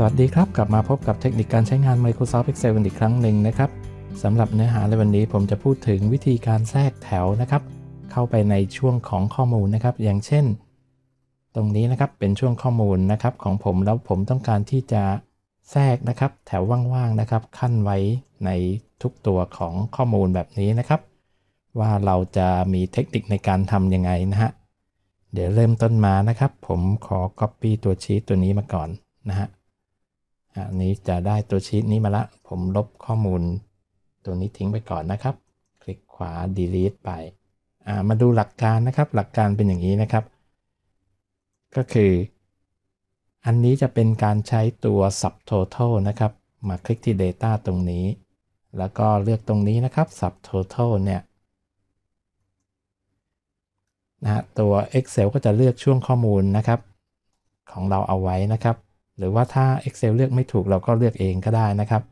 สวัสดีครับกลับมาพบกับเทคนิคการใช้งาน Microsoft Excel กันอีกครั้งหนึ่งนะครับ สำหรับเนื้อหาในวันนี้ผมจะพูดถึงวิธีการแทรกแถวนะครับ เข้าไปในช่วงของข้อมูลนะครับ อย่างเช่น ตรงนี้นะครับเป็นช่วงข้อมูลนะครับ ของผมแล้วผมต้องการที่จะแทรกนะครับ แถวว่างๆนะครับขั้นไว้ในทุกตัวของข้อมูลแบบนี้นะครับ ว่าเราจะมีเทคนิคในการทำยังไงนะฮะเดี๋ยวเริ่มต้นมานะครับ ผมขอ Copy ตัวชี้ตัวนี้มาก่อนนะฮะอันนี้จะได้ตัวชีตนี้มาละ ผมลบข้อมูล ตัวนี้ทิ้งไปก่อนนะครับ คลิกขวา delete ไป มาดูหลักการนะครับ หลักการเป็นอย่างนี้นะครับ ก็คือ อันนี้จะเป็นการใช้ตัว subtotal นะครับ มาคลิกที่ data ตรงนี้ แล้วก็เลือกตรงนี้นะครับ subtotal เนี่ยนะตัว Excel ก็จะเลือกช่วงข้อมูลนะครับ ของเราเอาไว้นะครับหรือว่าถ้า Excel เลือกไม่ถูกเราก็เลือกเองก็ได้นะครับ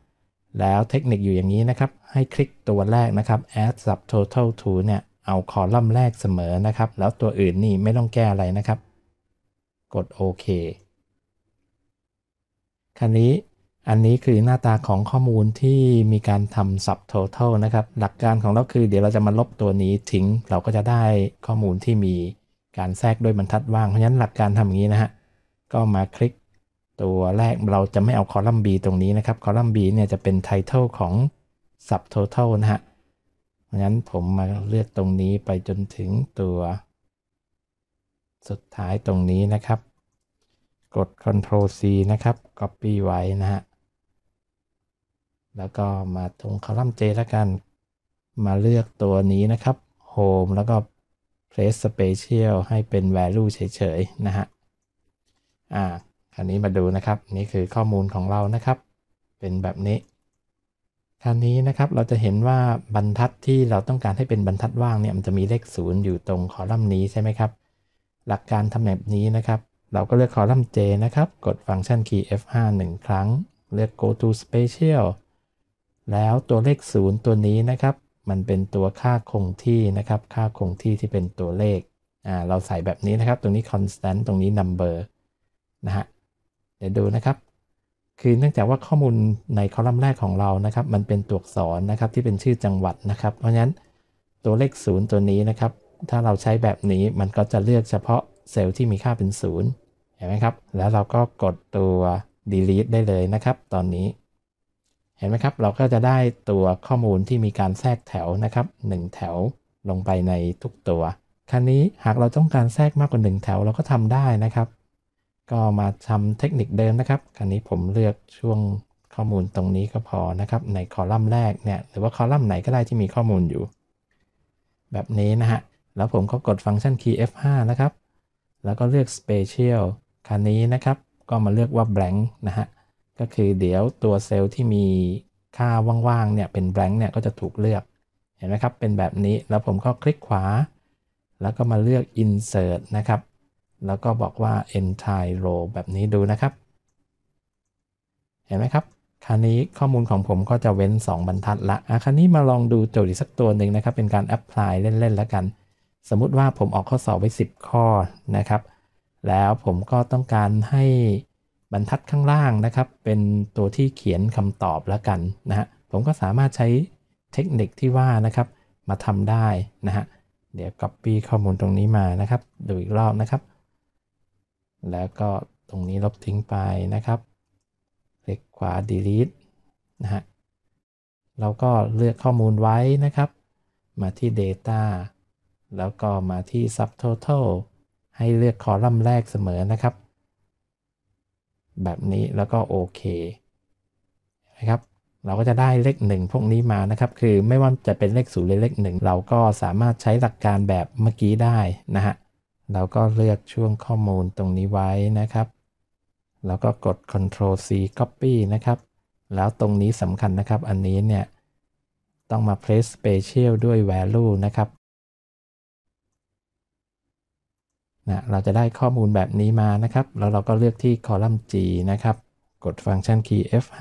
แล้วเทคนิคอยู่อย่างนี้นะครับ ให้คลิกตัวแรกนะครับ add subtotal to เนี่ยเอาคอลัมน์แรกเสมอนะครับ แล้วตัวอื่นนี่ไม่ต้องแก้อะไรนะครับ กดโอเค คราวนี้อันนี้คือหน้าตาของข้อมูลที่มีการทำ subtotal นะครับ หลักการของเราคือ เดี๋ยวเราจะมาลบตัวนี้ทิ้งเราก็จะได้ข้อมูลที่มีการแทรกด้วยบรรทัดว่าง เพราะฉะนั้นหลักการทำอย่างนี้นะฮะ ก็มาคลิกตัวแรกเราจะไม่เอาคอลัมน์ B ตรงนี้นะครับ คอลัมน์ B เนี่ยจะเป็นไททอลของ Subtotal นะฮะเพราะงั้นผมมาเลือกตรงนี้ไปจนถึงตัวสุดท้ายตรงนี้นะครับ กด Ctrl C นะครับ Copy ไว้นะฮะ แล้วก็มาตรงคอลัมน์ J แล้วกัน มาเลือกตัวนี้นะครับ Home แล้วก็ Place Special ให้เป็น Value เฉยๆ นะฮะ อ่าอันนี้มาดูนะครับนี่คือข้อมูลของเรานะครับ เป็นแบบนี้ คราวนี้นะครับเราจะเห็นว่าบรรทัดที่เราต้องการให้เป็นบรรทัดว่างเนี่ย มันจะมีเลขศูนย์อยู่ตรงคอลัมน์นี้ใช่ไหมครับ หลักการทำแบบนี้นะครับ เราก็เลือกคอลัมน์ J นะครับ กดฟังก์ชันคีย์ F5 1ครั้ง เลือก go to special แล้วตัวเลขศูนย์ตัวนี้นะครับ มันเป็นตัวค่าคงที่นะครับ ค่าคงที่ที่เป็นตัวเลขอ่าเราใส่แบบนี้นะครับ ตรงนี้ constant ตรงนี้ number นะฮะเดี๋ยวดูนะครับ คือเนื่องจากว่าข้อมูลในคอลัมน์แรกของเรา นะครับ มันเป็นตัวอักษรนะครับที่เป็นชื่อจังหวัดนะครับ เพราะฉะนั้นตัวเลข0ตัวนี้นะครับ ถ้าเราใช้แบบนี้มันก็จะเลือกเฉพาะเซลล์ที่มีค่าเป็น 0 เห็นไหมครับ แล้วเราก็กดตัว delete ได้เลยนะครับ ตอนนี้ เห็นไหมครับ เราก็จะได้ตัวข้อมูลที่มีการแทรกแถวนะครับ 1 แถวลงไปในทุกตัว ครั้นี้หากเราต้องการแทรกมากกว่า 1 แถวเราก็ทำได้นะครับก็มาทำเทคนิคเดิมนะครับ คราวนี้ผมเลือกช่วงข้อมูลตรงนี้ก็พอนะครับ ในคอลัมน์แรกเนี่ย หรือว่าคอลัมน์ไหนก็ได้ที่มีข้อมูลอยู่ แบบนี้นะฮะ แล้วผมก็กดฟังก์ชันคีย์ F5 นะครับ แล้วก็เลือก s p e c i a l คราวนี้นะครับ ก็มาเลือกว่า blank นะฮะ ก็คือเดี๋ยวตัวเซลล์ที่มีค่าว่าง ๆ เนี่ยเป็น blank เนี่ยก็จะถูกเลือก เห็นไหมครับ เป็นแบบนี้ แล้วผมก็คลิกขวา แล้วก็มาเลือก insert นะครับแล้วก็บอกว่า entire row แบบนี้ดูนะครับ เห็นไหมครับ คราวนี้ข้อมูลของผมก็จะเว้น2บรรทัดละอ่ะคราวนี้มาลองดูโจทย์อีกสักตัวหนึ่งนะครับ เป็นการ apply เล่น ๆ แล้วกัน สมมุติว่าผมออกข้อสอบไว้ 10 ข้อนะครับ แล้วผมก็ต้องการให้บรรทัดข้างล่างนะครับ เป็นตัวที่เขียนคำตอบแล้วกันนะฮะ ผมก็สามารถใช้เทคนิคที่ว่านะครับ มาทำได้นะฮะ เดี๋ยว copy ข้อมูลตรงนี้มานะครับดูอีกรอบนะครับแล้วก็ตรงนี้ลบทิ้งไปนะครับคลิกขวา delete นะฮะเราก็เลือกข้อมูลไว้นะครับ มาที่ data แล้วก็มาที่ subtotal ให้เลือกคอลัมน์แรกเสมอนะครับ แบบนี้แล้วก็โอเคนะครับ เราก็จะได้เลข1 พวกนี้มานะครับ คือไม่ว่าจะเป็นเลข0หรือเลข1เราก็สามารถใช้หลักการแบบเมื่อกี้ได้นะฮะเราก็เลือกช่วงข้อมูลตรงนี้ไว้นะครับ แล้วก็กด Ctrl C Copy นะครับ แล้วตรงนี้สำคัญนะครับอันนี้เนี่ย ต้องมา place special ด้วย value นะครับนะเราจะได้ข้อมูลแบบนี้มานะครับ แล้วเราก็เลือกที่คอลัมน์ G นะครับ กดฟังก์ชันคีย์ F5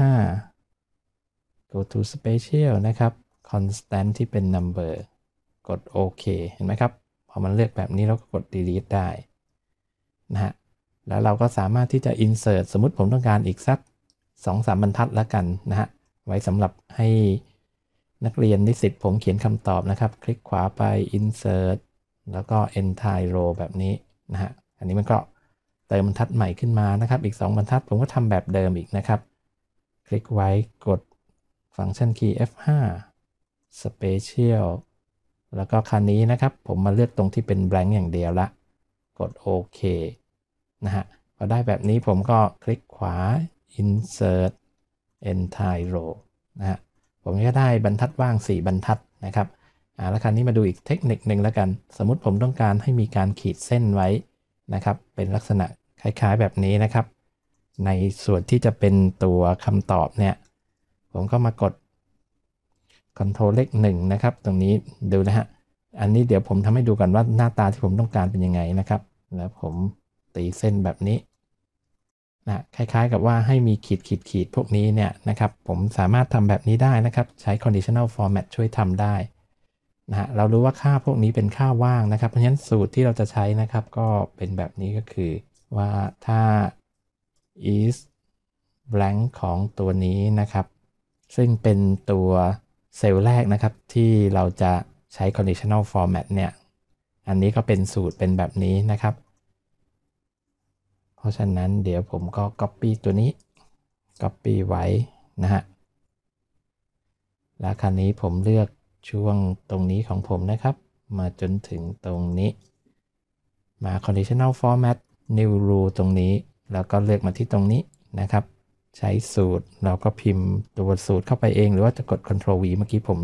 go to special นะครับ constant ที่เป็น number กด OK เห็นไหมครับพอมันเลือกแบบนี้เราก็กด delete ได้นะฮะ แล้วเราก็สามารถที่จะ insert สมมติผมต้องการอีกสัก2-3บรรทัดแล้วกันนะฮะ ไว้สำหรับให้นักเรียนนิสิตผมเขียนคำตอบนะครับ คลิกขวาไป insert แล้วก็ entire row แบบนี้นะฮะ อันนี้มันก็ เติมบรรทัดใหม่ขึ้นมานะครับ อีก 2 บรรทัดผมก็ทำแบบเดิมอีกนะครับ คลิกไว้กดฟังก์ชันคีย์ F5 Special แล้วก็คันนี้นะครับผมมาเลือกตรงที่เป็น blank อย่างเดียวละกดโอเคนะฮะพอได้แบบนี้ผมก็คลิกขวา insert entire row นะฮะผมก็ได้บรรทัดว่าง 4 บรรทัดนะครับอ่าแล้วคันนี้มาดูอีกเทคนิคหนึ่งแล้วกัน สมมติผมต้องการให้มีการขีดเส้นไว้นะครับเป็นลักษณะคล้ายๆแบบนี้นะครับ ในส่วนที่จะเป็นตัวคำตอบเนี่ยผมก็มากดคอโทรลเลข1นะครับตรงนี้ดูนะฮะอันนี้เดี๋ยวผมทำให้ดูกันว่าหน้าตาที่ผมต้องการเป็นยังไงนะครับ แล้วผมตีเส้นแบบนี้นะคล้ายๆ กับว่าให้มีขีดขีดขีดพวกนี้เนี่ยนะครับ ผมสามารถทำแบบนี้ได้นะครับใช้ conditional format ช่วยทำได้นะฮะเรารู้ว่าค่าพวกนี้เป็นค่าว่างนะครับ เพราะฉะนั้นสูตรที่เราจะใช้นะครับก็เป็นแบบนี้ก็คือว่าถ้า is blank ของตัวนี้นะครับ ซึ่งเป็นตัวเซลล์แรกนะครับที่เราจะใช้ conditional format เนี่ย อันนี้ก็เป็นสูตรเป็นแบบนี้นะครับ เพราะฉะนั้นเดี๋ยวผมก็ copy ตัวนี้ copy ไว้นะฮะ แล้วคราวนี้ผมเลือกช่วงตรงนี้ของผมนะครับ มาจนถึงตรงนี้ มา conditional format new rule ตรงนี้แล้วก็เลือกมาที่ตรงนี้นะครับใช้สูตรเราก็พิมพ์ตัวสูตรเข้าไปเองหรือว่าจะกด Ctrl V เมื่อกี้ผม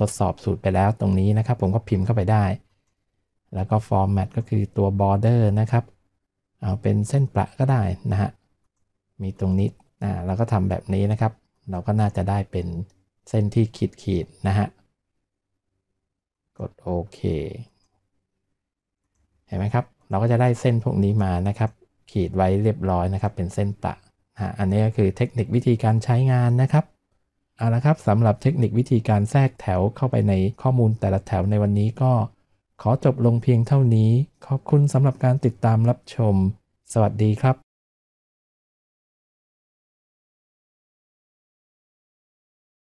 ทดสอบสูตรไปแล้วตรงนี้นะครับผมก็พิมพ์เข้าไปได้ แล้วก็ Format ก็คือตัว Border นะครับเอาเป็นเส้นประก็ได้นะฮะมีตรงนี้อ่าเราก็ทำแบบนี้นะครับ เราก็น่าจะได้เป็นเส้นที่ขีดขีดนะฮะกดโอเคเห็นไหมครับเราก็จะได้เส้นพวกนี้มานะครับขีดไว้เรียบร้อยนะครับ เป็นเส้นประนะอันนี้ก็คือเทคนิควิธีการใช้งานนะครับเอาละครับสำหรับเทคนิควิธีการแทรกแถวเข้าไปในข้อมูลแต่ละแถวในวันนี้ก็ ขอจบลงเพียงเท่านี้ ขอบคุณสำหรับการติดตามรับชม สวัสดีครับ